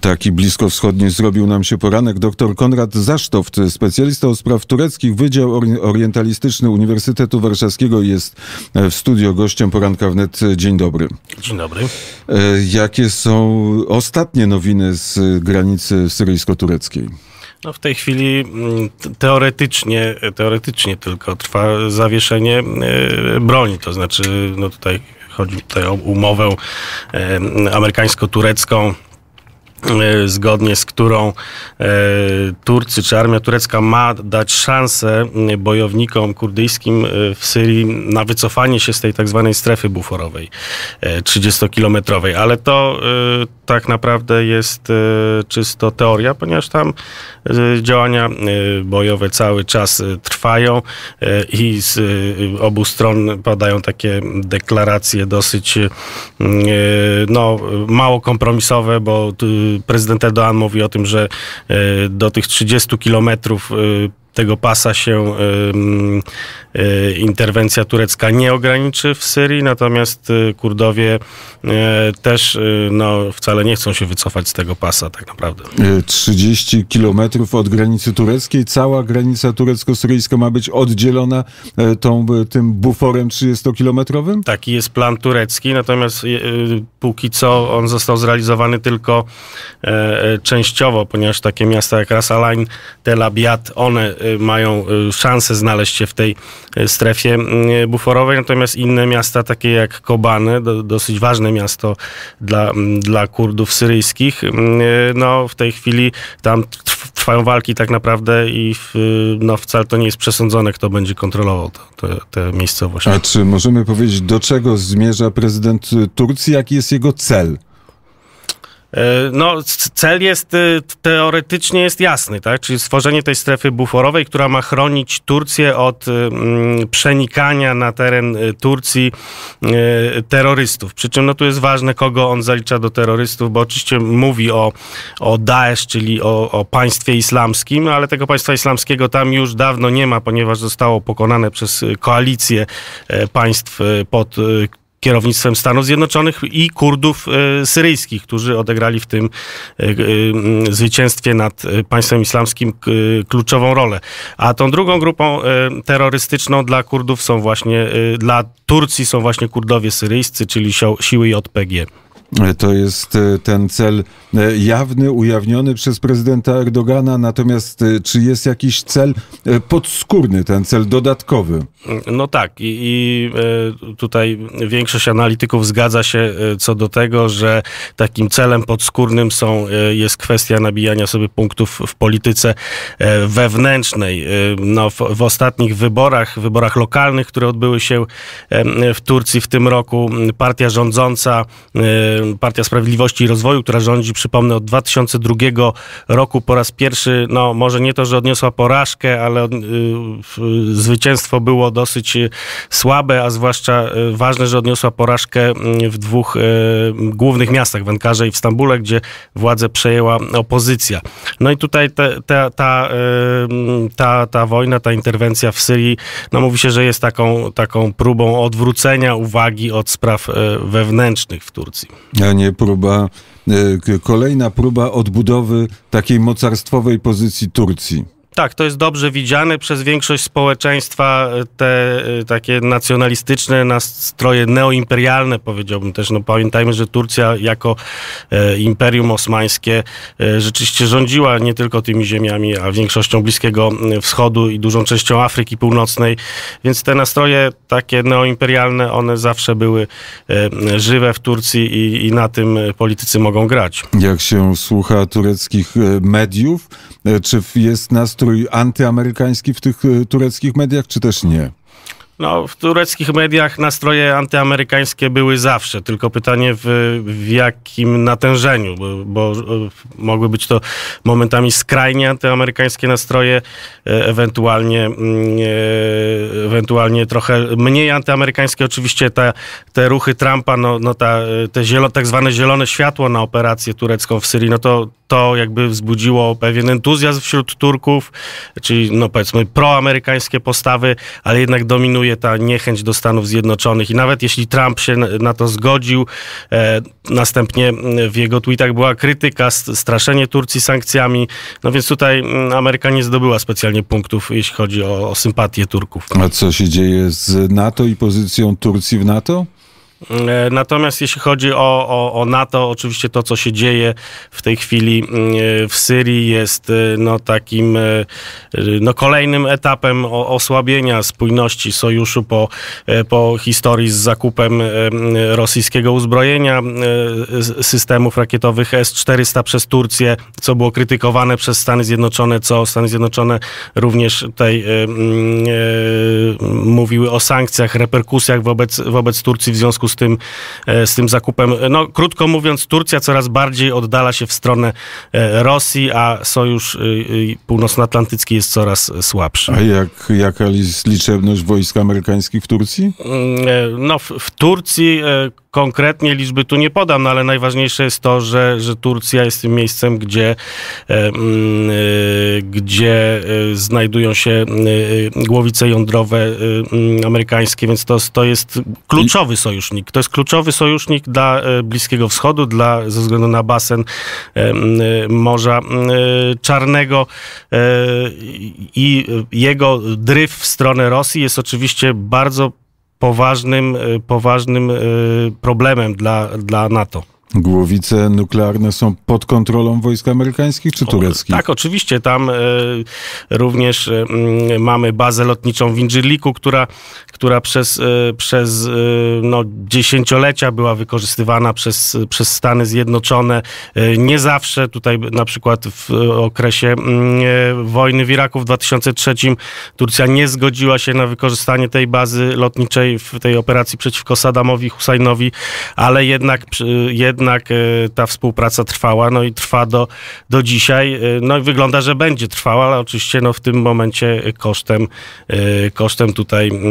Taki bliskowschodni zrobił nam się poranek. Dr Konrad Zasztowt, specjalista o spraw tureckich, Wydział Orientalistyczny Uniwersytetu Warszawskiego jest e, w studio gościem poranka wnet. E, dzień dobry. Dzień dobry. E, jakie są ostatnie nowiny z granicy syryjsko-tureckiej? No w tej chwili mm, teoretycznie, teoretycznie tylko trwa zawieszenie broni, to znaczy no tutaj chodzi tutaj o umowę amerykańsko-turecką E, zgodnie z którą e, Turcy czy armia turecka ma dać szansę e, bojownikom kurdyjskim w Syrii na wycofanie się z tej tak zwanej strefy buforowej 30-kilometrowej. Ale to, tak naprawdę jest e, czysto teoria, ponieważ tam e, działania e, bojowe cały czas trwają i z obu stron padają takie deklaracje dosyć no, mało kompromisowe, bo prezydent Erdoğan mówi o tym, że do tych 30 kilometrów tego pasa się y, y, interwencja turecka nie ograniczy w Syrii, natomiast y, Kurdowie y, też y, no, wcale nie chcą się wycofać z tego pasa tak naprawdę. 30 y, kilometrów od granicy tureckiej, cała granica turecko-syryjska ma być oddzielona tą, tym buforem 30-kilometrowym? Taki jest plan turecki, natomiast póki co on został zrealizowany tylko e, e, częściowo, ponieważ takie miasta jak Ras Alain, Tel Abiad, one Y, mają y, szansę znaleźć się w tej y, strefie buforowej, natomiast inne miasta, takie jak Kobany, dosyć ważne miasto dla, dla Kurdów syryjskich, no w tej chwili tam trwają walki tak naprawdę i w, no, wcale to nie jest przesądzone, kto będzie kontrolował tę miejscowość. A czy możemy powiedzieć, do czego zmierza prezydent Turcji, jaki jest jego cel? E, no, cel jest y, teoretycznie jest jasny, tak? Czyli stworzenie tej strefy buforowej, która ma chronić Turcję od y, mm, przenikania na teren y, Turcji terrorystów. Przy czym no, tu jest ważne, kogo on zalicza do terrorystów, bo oczywiście mówi o, o Daesh, czyli o, o państwie islamskim, ale tego państwa islamskiego tam już dawno nie ma, ponieważ zostało pokonane przez koalicję państw pod kierownictwem Stanów Zjednoczonych i Kurdów e, syryjskich, którzy odegrali w tym e, e, zwycięstwie nad państwem islamskim kluczową rolę. A tą drugą grupą terrorystyczną dla Kurdów są właśnie, dla Turcji są właśnie Kurdowie syryjscy, czyli siły JPG. To jest e, ten cel e, jawny, ujawniony przez prezydenta Erdogana, natomiast e, czy jest jakiś cel podskórny, ten cel dodatkowy? No tak i, i tutaj większość analityków zgadza się co do tego, że takim celem podskórnym są, jest kwestia nabijania sobie punktów w polityce wewnętrznej. No, w, w ostatnich wyborach, wyborach lokalnych, które odbyły się w Turcji w tym roku, partia rządząca Partia Sprawiedliwości i Rozwoju, która rządzi, przypomnę, od 2002 roku po raz pierwszy, no może nie to, że odniosła porażkę, ale y, zwycięstwo było dosyć y, słabe, a zwłaszcza y, ważne, że odniosła porażkę w dwóch głównych miastach, w Ankarze i w Stambule, gdzie władzę przejęła opozycja. No i tutaj te, te, ta, ta, ta wojna, ta interwencja w Syrii, no mówi się, że jest taką, taką próbą odwrócenia uwagi od spraw wewnętrznych w Turcji a nie próba, e, kolejna próba odbudowy takiej mocarstwowej pozycji Turcji. Tak, to jest dobrze widziane przez większość społeczeństwa. E, te e, takie nacjonalistyczne nastroje neoimperialne, powiedziałbym też. No, pamiętajmy, że Turcja jako e, imperium osmańskie e, rzeczywiście rządziła nie tylko tymi ziemiami, a większością Bliskiego e, Wschodu i dużą częścią Afryki Północnej. Więc te nastroje takie neoimperialne, one zawsze były e, żywe w Turcji i, i na tym politycy mogą grać. Jak się słucha tureckich mediów, czy jest nastroje nastrój antyamerykański w tych e, tureckich mediach, czy też nie? No, w tureckich mediach nastroje antyamerykańskie były zawsze, tylko pytanie w, w jakim natężeniu, bo, bo, e, mogły być to momentami skrajnie antyamerykańskie nastroje, e, ewentualnie, mm, e, ewentualnie trochę mniej antyamerykańskie. Oczywiście ta, te ruchy Trumpa, no, no ta, te zielo, tak zwane zielone światło na operację turecką w Syrii, no to, to jakby wzbudziło pewien entuzjazm wśród Turków, czyli no powiedzmy proamerykańskie postawy, ale jednak dominuje ta niechęć do Stanów Zjednoczonych. I nawet jeśli Trump się na to zgodził, e, następnie w jego tweetach była krytyka, straszenie Turcji sankcjami. No więc tutaj Ameryka nie zdobyła specjalnie punktów, jeśli chodzi o, o sympatię Turków. A co się dzieje z NATO i pozycją Turcji w NATO? E, natomiast jeśli chodzi o, o, o, NATO, oczywiście to, co się dzieje w tej chwili mm, e, w Syrii, jest e, no, takim no, kolejnym etapem osłabienia spójności sojuszu po, po historii z zakupem rosyjskiego uzbrojenia systemów rakietowych S-400 przez Turcję, co było krytykowane przez Stany Zjednoczone, co Stany Zjednoczone również tutaj mówiły o sankcjach, reperkusjach wobec, wobec Turcji w związku z tym, e, z tym zakupem. E, no, krótko mówiąc, Turcja coraz bardziej oddala się w stronę e, Rosji, a Sojusz Północnoatlantycki jest coraz słabszy. A jak, jaka jest liczebność wojsk amerykańskich w Turcji? Mm, no, w, w Turcji konkretnie liczby tu nie podam, no ale najważniejsze jest to, że, że Turcja jest tym miejscem, gdzie, mm, gdzie znajdują się głowice jądrowe mm, amerykańskie, więc to, to jest kluczowy sojusznik sojusznik. To jest kluczowy sojusznik dla e, Bliskiego Wschodu, dla, ze względu na basen e, e, Morza Czarnego i jego dryf w stronę Rosji jest oczywiście bardzo poważnym, poważnym problemem dla, dla NATO. Głowice nuklearne są pod kontrolą wojsk amerykańskich czy tureckich? tak, oczywiście. Tam e, również e, mm, mamy bazę lotniczą w Inżyliku, która, która przez, e, przez no, dziesięciolecia była wykorzystywana przez, przez Stany Zjednoczone. nie zawsze, tutaj na przykład w okresie mm, wojny w Iraku w 2003 Turcja nie zgodziła się na wykorzystanie tej bazy lotniczej w tej operacji przeciwko Saddamowi Husajnowi, ale jednak, jednak jednak e, ta współpraca trwała, no i trwa do, do dzisiaj, e, no i wygląda, że będzie trwała, ale oczywiście no w tym momencie kosztem, e, kosztem tutaj mm,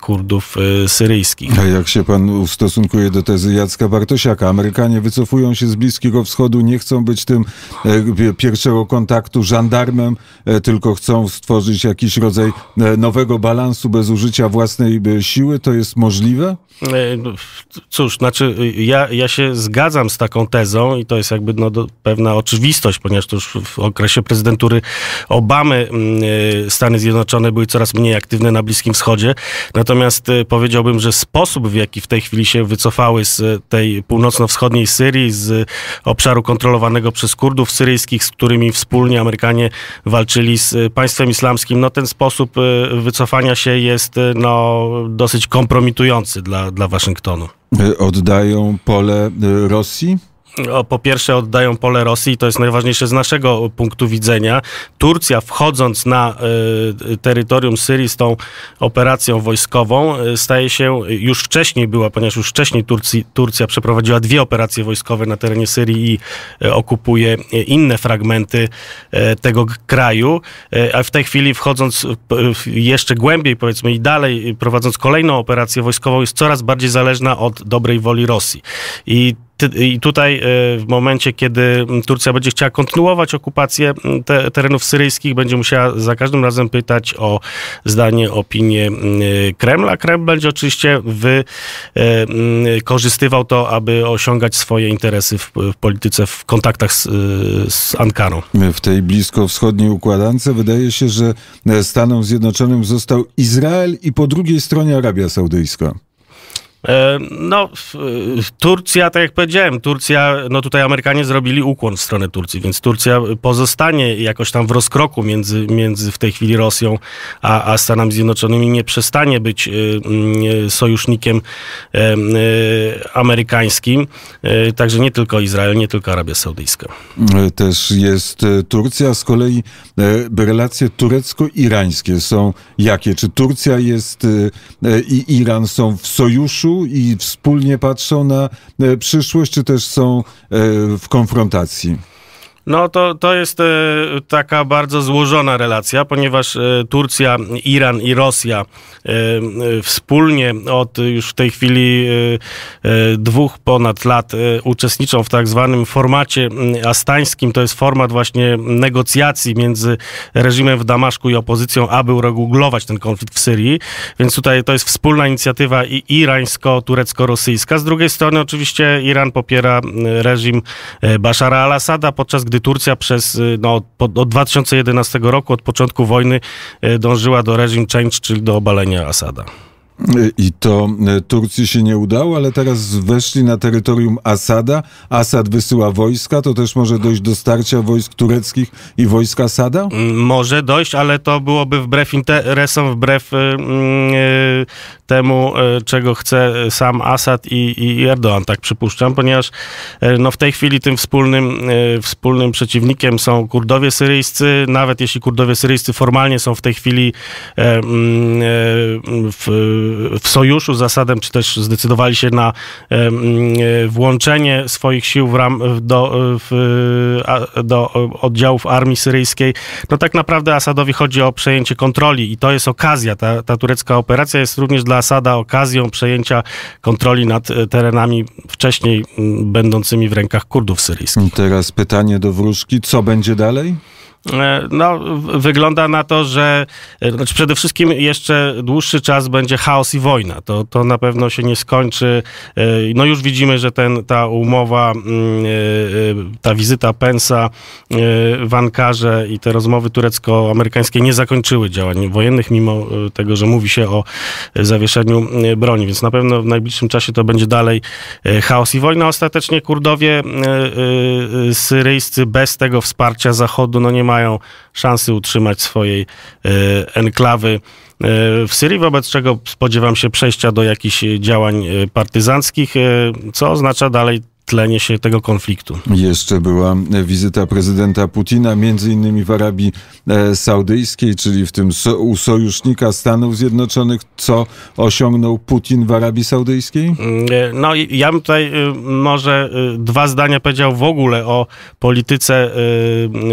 Kurdów syryjskich. A jak się pan ustosunkuje do tezy Jacka Bartosiaka? Amerykanie wycofują się z Bliskiego Wschodu, nie chcą być tym pierwszego kontaktu żandarmem, tylko chcą stworzyć jakiś rodzaj nowego balansu bez użycia własnej siły. To jest możliwe? Cóż, znaczy ja, ja się się zgadzam z taką tezą i to jest jakby no, do, pewna oczywistość, ponieważ to już w okresie prezydentury Obamy y, Stany Zjednoczone były coraz mniej aktywne na Bliskim Wschodzie. Natomiast y, powiedziałbym, że sposób, w jaki w tej chwili się wycofały z e, tej północno-wschodniej Syrii, z obszaru kontrolowanego przez Kurdów syryjskich, z którymi wspólnie Amerykanie walczyli z państwem islamskim, no ten sposób wycofania się jest no, dosyć kompromitujący dla, dla Waszyngtonu. Oddają pole y, Rosji? po pierwsze oddają pole Rosji, to jest najważniejsze z naszego punktu widzenia. Turcja wchodząc na e, terytorium Syrii z tą operacją wojskową e, staje się, już wcześniej była, ponieważ już wcześniej Turcji, Turcja przeprowadziła dwie operacje wojskowe na terenie Syrii i e, okupuje inne fragmenty tego kraju, a w tej chwili wchodząc jeszcze głębiej powiedzmy i dalej, prowadząc kolejną operację wojskową jest coraz bardziej zależna od dobrej woli Rosji. I i tutaj e, w momencie, kiedy Turcja będzie chciała kontynuować okupację te, terenów syryjskich, będzie musiała za każdym razem pytać o zdanie, opinię Kremla. Kreml będzie oczywiście wykorzystywał e, to, aby osiągać swoje interesy w, w polityce, w kontaktach z, e, z Ankarą. W tej bliskowschodniej układance wydaje się, że Stanom Zjednoczonym został Izrael i po drugiej stronie Arabia Saudyjska. E, no, Turcja, tak jak powiedziałem, Turcja, no tutaj Amerykanie zrobili ukłon w stronę Turcji, więc Turcja pozostanie jakoś tam w rozkroku między, między w tej chwili Rosją a, a Stanami Zjednoczonymi, nie przestanie być e, sojusznikiem e, amerykańskim, także nie tylko Izrael, nie tylko Arabia Saudyjska. Też jest Turcja, z kolei relacje turecko-irańskie są jakie? Czy Turcja jest i Iran są w sojuszu? oczu i wspólnie patrzą na e, przyszłość, czy też są e, w konfrontacji? No to, to jest e, taka bardzo złożona relacja, ponieważ e, Turcja, Iran i Rosja e, wspólnie od już w tej chwili dwóch ponad lat uczestniczą w tak zwanym formacie mm, astańskim. To jest format właśnie negocjacji między reżimem w Damaszku i opozycją, aby uregulować ten konflikt w Syrii. Więc tutaj to jest wspólna inicjatywa i irańsko-turecko-rosyjska. Z drugiej strony oczywiście Iran popiera mm, reżim Bashara al-Assada, podczas gdy Turcja przez, y, no, od 2011 roku, od początku wojny y, dążyła do reżim change, czyli do obalenia Asada. I to e, Turcji się nie udało, ale teraz weszli na terytorium Asada. Asad wysyła wojska, to też może dojść do starcia wojsk tureckich i wojsk Asada? Mm, może dojść, ale to byłoby wbrew interesom, wbrew yy, temu, yy, czego chce y, sam Asad i, i Erdoğan, tak przypuszczam, ponieważ yy, no, w tej chwili tym wspólnym, y, wspólnym przeciwnikiem są Kurdowie syryjscy, nawet jeśli Kurdowie syryjscy formalnie są w tej chwili e, mm, e, w w sojuszu z Asadem, czy też zdecydowali się na e, włączenie swoich sił w ram, do, w, do oddziałów armii syryjskiej. No tak naprawdę Asadowi chodzi o przejęcie kontroli i to jest okazja. Ta, ta turecka operacja jest również dla Asada okazją przejęcia kontroli nad e, terenami wcześniej będącymi w rękach Kurdów syryjskich. Teraz pytanie do wróżki, co będzie dalej? E, no, wygląda na to, że e, znaczy przede wszystkim jeszcze dłuższy czas będzie chaos i wojna. To, to na pewno się nie skończy. E, no już widzimy, że ten, ta umowa, mm, ta wizyta Pensa w Ankarze i te rozmowy turecko-amerykańskie nie zakończyły działań wojennych, mimo tego, że mówi się o zawieszeniu broni. Więc na pewno w najbliższym czasie to będzie dalej chaos i wojna. Ostatecznie Kurdowie syryjscy bez tego wsparcia Zachodu no nie ma mają szansy utrzymać swojej e, enklawy e, w Syrii, wobec czego spodziewam się przejścia do jakichś e, działań partyzanckich, co oznacza dalej tlenie się tego konfliktu. Jeszcze była wizyta prezydenta Putina, między innymi w Arabii e, Saudyjskiej, czyli w tym so, u sojusznika Stanów Zjednoczonych. Co osiągnął Putin w Arabii Saudyjskiej? Mm, e, no ja bym tutaj e, może dwa zdania powiedział w ogóle o polityce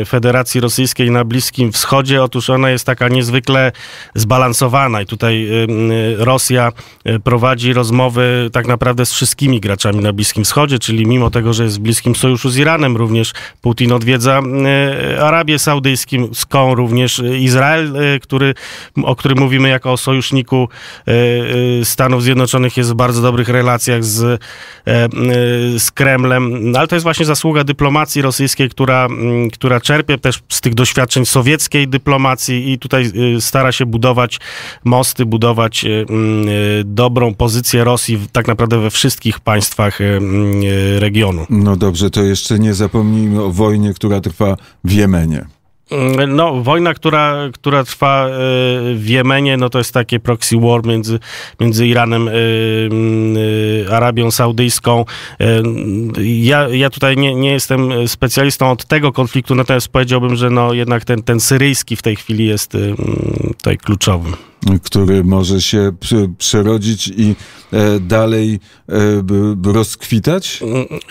Federacji Rosyjskiej na Bliskim Wschodzie. Otóż ona jest taka niezwykle zbalansowana i tutaj Rosja prowadzi rozmowy tak naprawdę z wszystkimi graczami na Bliskim Wschodzie, czyli mimo tego, że jest w bliskim sojuszu z Iranem, również Putin odwiedza e, Arabię Saudyjską, również e, Izrael, e, który, o którym mówimy jako o sojuszniku Stanów Zjednoczonych, jest w bardzo dobrych relacjach z, z Kremlem. No, ale to jest właśnie zasługa dyplomacji rosyjskiej, która, która czerpie też z tych doświadczeń sowieckiej dyplomacji i tutaj stara się budować mosty, budować dobrą pozycję Rosji tak naprawdę we wszystkich państwach regionu. No dobrze, to jeszcze nie zapomnijmy o wojnie, która trwa w Jemenie. Mm, no, wojna, która, która trwa e, w Jemenie, no to jest takie proxy war między, między Iranem, e, mm, e, Arabią Saudyjską. Ja, ja tutaj nie, nie jestem specjalistą od tego konfliktu, natomiast powiedziałbym, że no jednak ten, ten syryjski w tej chwili jest mm, tutaj kluczowym który może się przerodzić i e, dalej e, rozkwitać?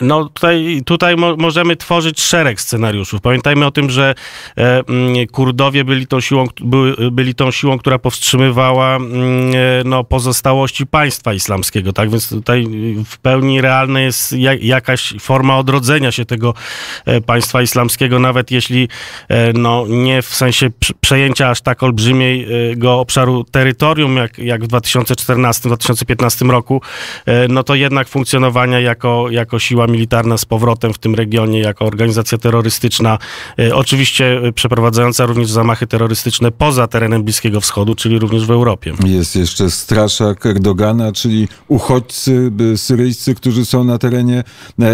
No tutaj, tutaj możemy tworzyć szereg scenariuszów. Pamiętajmy o tym, że e, mm, Kurdowie byli tą siłą, byli tą siłą która powstrzymywała mm, no, pozostałości państwa islamskiego, tak? Więc tutaj w pełni realna jest jakaś forma odrodzenia się tego państwa islamskiego, nawet jeśli no, nie w sensie przejęcia aż tak olbrzymiej go obszaru terytorium jak, jak w 2014-2015 roku, e, no to jednak funkcjonowania jako, jako siła militarna z powrotem w tym regionie, jako organizacja terrorystyczna, e, oczywiście przeprowadzająca również zamachy terrorystyczne poza terenem Bliskiego Wschodu, czyli również w Europie. Jest jeszcze straszak Erdogana, czyli uchodźcy syryjscy, którzy są na terenie,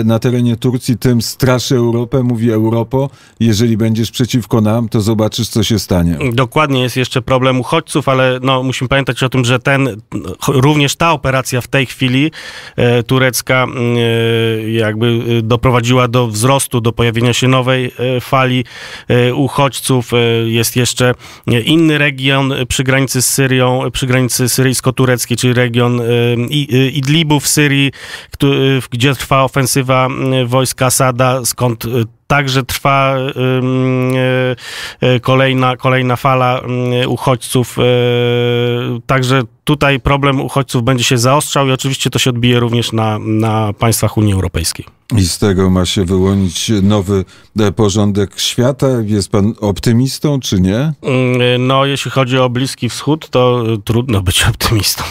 na terenie Turcji, tym straszy Europę, mówi Europo, jeżeli będziesz przeciwko nam, to zobaczysz, co się stanie. Dokładnie, jest jeszcze problem uchodźców, ale no, musimy pamiętać o tym, że ten, również ta operacja w tej chwili e, turecka e, jakby e, doprowadziła do wzrostu, do pojawienia się nowej fali uchodźców. Jest jeszcze inny region przy granicy z Syrią, przy granicy syryjsko-tureckiej, czyli region Idlibu w Syrii, gdzie trwa ofensywa wojska Asada, skąd Także trwa e, e, kolejna, kolejna fala uchodźców. E, także tutaj problem uchodźców będzie się zaostrzał i oczywiście to się odbije również na, na państwach Unii Europejskiej. I z tego ma się wyłonić nowy porządek świata. Jest pan optymistą, czy nie? No, jeśli chodzi o Bliski Wschód, to trudno być optymistą.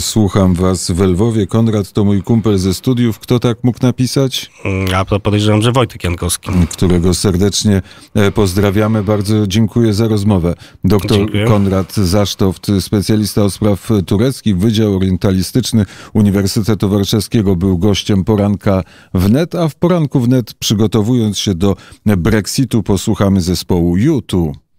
Słucham was w Lwowie. Konrad to mój kumpel ze studiów. Kto tak mógł napisać? Ja mm, podejrzewam, że Wojtek Jankowski. Którego serdecznie e, pozdrawiamy. Bardzo dziękuję za rozmowę. Doktor dziękuję. Konrad Zasztoft, specjalista o spraw tureckich, Wydział Orientalistyczny Uniwersytetu Warszawskiego był gościem poranka wnet, a w poranku wnet przygotowując się do Brexitu posłuchamy zespołu YouTube.